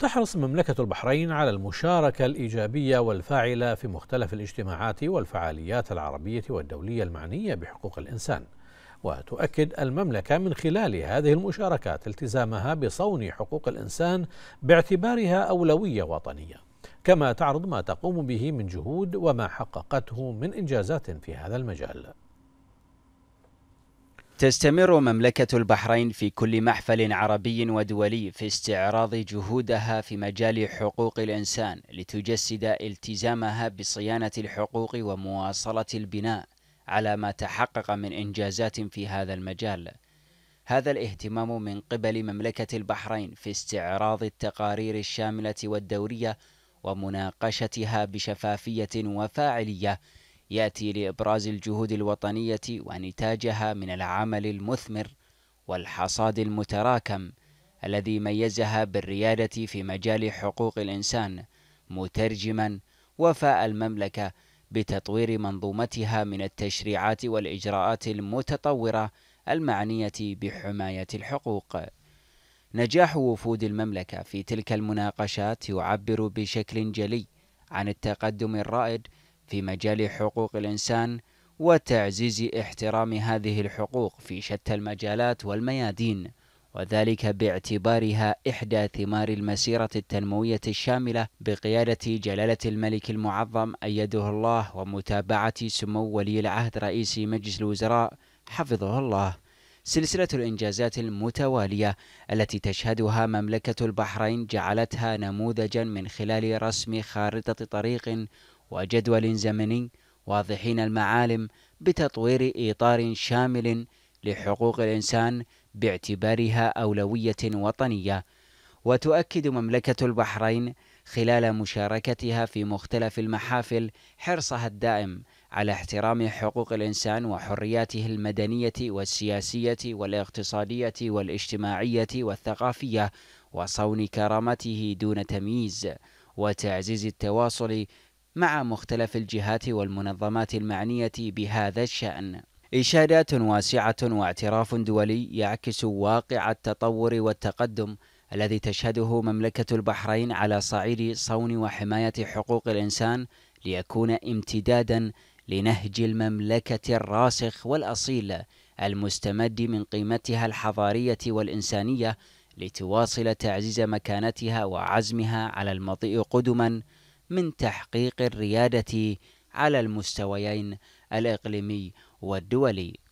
تحرص مملكة البحرين على المشاركة الإيجابية والفاعلة في مختلف الاجتماعات والفعاليات العربية والدولية المعنية بحقوق الإنسان وتؤكد المملكة من خلال هذه المشاركات التزامها بصون حقوق الإنسان باعتبارها أولوية وطنية كما تعرض ما تقوم به من جهود وما حققته من إنجازات في هذا المجال تستمر مملكة البحرين في كل محفل عربي ودولي في استعراض جهودها في مجال حقوق الإنسان لتجسد التزامها بصيانة الحقوق ومواصلة البناء على ما تحقق من إنجازات في هذا المجال. هذا الاهتمام من قبل مملكة البحرين في استعراض التقارير الشاملة والدورية ومناقشتها بشفافية وفاعلية يأتي لإبراز الجهود الوطنية ونتاجها من العمل المثمر والحصاد المتراكم الذي ميزها بالريادة في مجال حقوق الإنسان مترجما وفاء المملكة بتطوير منظومتها من التشريعات والإجراءات المتطورة المعنية بحماية الحقوق. نجاح وفود المملكة في تلك المناقشات يعبر بشكل جلي عن التقدم الرائد في مجال حقوق الإنسان وتعزيز احترام هذه الحقوق في شتى المجالات والميادين وذلك باعتبارها إحدى ثمار المسيرة التنموية الشاملة بقيادة جلالة الملك المعظم أيده الله ومتابعة سمو ولي العهد رئيس مجلس الوزراء حفظه الله سلسلة الإنجازات المتوالية التي تشهدها مملكة البحرين جعلتها نموذجا من خلال رسم خارطة طريق وجدول زمني واضحين المعالم بتطوير إطار شامل لحقوق الإنسان باعتبارها أولوية وطنية وتؤكد مملكة البحرين خلال مشاركتها في مختلف المحافل حرصها الدائم على احترام حقوق الإنسان وحرياته المدنية والسياسية والاقتصادية والاجتماعية والثقافية وصون كرامته دون تمييز وتعزيز التواصل مع مختلف الجهات والمنظمات المعنية بهذا الشأن. إشادات واسعة واعتراف دولي يعكس واقع التطور والتقدم الذي تشهده مملكة البحرين على صعيد صون وحماية حقوق الإنسان ليكون امتدادا لنهج المملكة الراسخ والأصيل المستمد من قيمتها الحضارية والإنسانية لتواصل تعزيز مكانتها وعزمها على المضي قدما من تحقيق الريادة على المستويين الإقليمي والدولي